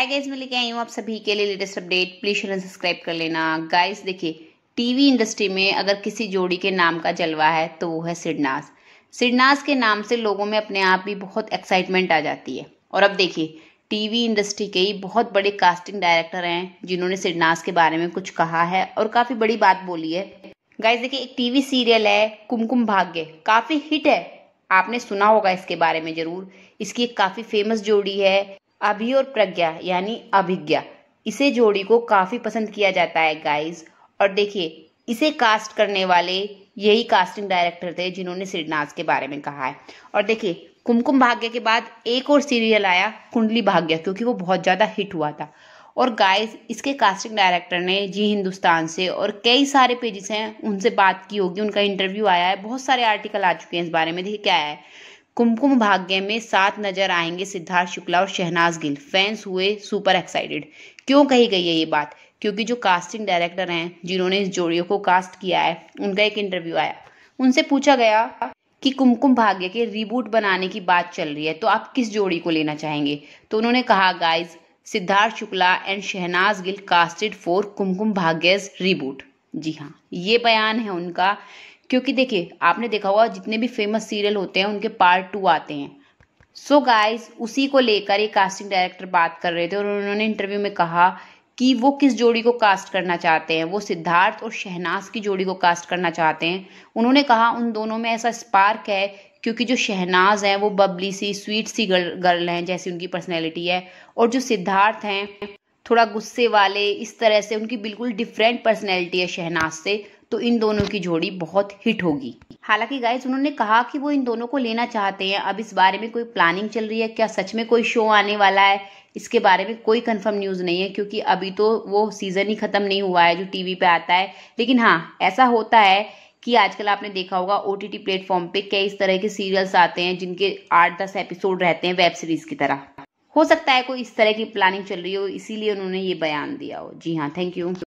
hi guys मैं लेके आई हूँ आप सभी के लिए latest update please share and subscribe कर लेना गाइस देखिए टीवी इंडस्ट्री में अगर किसी जोड़ी के नाम का जलवा है तो वो है सिडनास सिडनास के नाम से लोगों में अपने आप ही बहुत एक्साइटमेंट आ जाती है और अब देखिए टीवी इंडस्ट्री के ही बहुत बड़े कास्टिंग डायरेक्टर हैं जिन्होंने सिडनास के बारे में कुछ कहा है और काफ़ी बड़ी बात बोली है गाइस देखिए एक टीवी सीरियल है कुमकुम भाग्य काफ़ी हिट है आपने सुना होगा इसके बारे में जरूर इसकी एक काफ़ी फेमस जोड़ी है अभि और प्रज्ञा यानी अभिज्ञा इसे जोड़ी को काफ़ी पसंद किया जाता है गाइस और देखिए इसे कास्ट करने वाले यही कास्टिंग डायरेक्टर थे जिन्होंने श्रीनाथ के बारे में कहा है और देखिए कुमकुम भाग्य के बाद एक और सीरियल आया कुंडली भाग्य क्योंकि वो बहुत ज़्यादा हिट हुआ था और गाइस इसके कास्टिंग डायरेक्टर ने जी हिंदुस्तान से और कई सारे पेजेस हैं उनसे बात की होगी उनका इंटरव्यू आया है बहुत सारे आर्टिकल आ चुके हैं इस बारे में देखिए क्या है कुमकुम भाग्य में साथ नजर आएंगे सिद्धार्थ शुक्ला और शहनाज गिल फैंस हुए सुपर एक्साइटेड क्यों कही गई है ये बात क्योंकि जो कास्टिंग डायरेक्टर हैं जिन्होंने इस जोड़ियों को कास्ट किया है उनका एक इंटरव्यू आया उनसे पूछा गया कि कुमकुम भाग्य के रिबूट बनाने की बात चल रही है तो आप किस जोड़ी को लेना चाहेंगे तो उन्होंने कहा guys Siddharth Shukla and Shehnaaz Gill casted for Kumkum Bhagya reboot जी हाँ ये बयान है उनका क्योंकि देखिए आपने देखा होगा जितने भी फेमस सीरियल होते हैं उनके पार्ट टू आते हैं सो so गाइस उसी को लेकर एक कास्टिंग डायरेक्टर बात कर रहे थे और उन्होंने इंटरव्यू में कहा कि वो किस जोड़ी को कास्ट करना चाहते हैं वो सिद्धार्थ और शहनाज की जोड़ी को कास्ट करना चाहते हैं उन्होंने कहा उन दोनों में ऐसा स्पार्क है क्योंकि जो शहनाज हैं वो बबली सी स्वीट सी गर्ल गर्ल हैं जैसी उनकी पर्सनैलिटी है और जो सिद्धार्थ हैं थोड़ा गुस्से वाले इस तरह से उनकी बिल्कुल डिफरेंट पर्सनैलिटी है शहनाज से तो इन दोनों की जोड़ी बहुत हिट होगी हालांकि गाइज उन्होंने कहा कि वो इन दोनों को लेना चाहते हैं अब इस बारे में कोई प्लानिंग चल रही है क्या सच में कोई शो आने वाला है इसके बारे में कोई कंफर्म न्यूज़ नहीं है क्योंकि अभी तो वो सीज़न ही ख़त्म नहीं हुआ है जो टीवी पे आता है लेकिन हाँ ऐसा होता है कि आजकल आपने देखा होगा ओ टी प्लेटफॉर्म पे कई इस तरह के सीरियल्स आते हैं जिनके आठ दस एपिसोड रहते हैं वेब सीरीज़ की तरह हो सकता है कोई इस तरह की प्लानिंग चल रही हो इसीलिए उन्होंने ये बयान दिया हो जी हाँ थैंक यू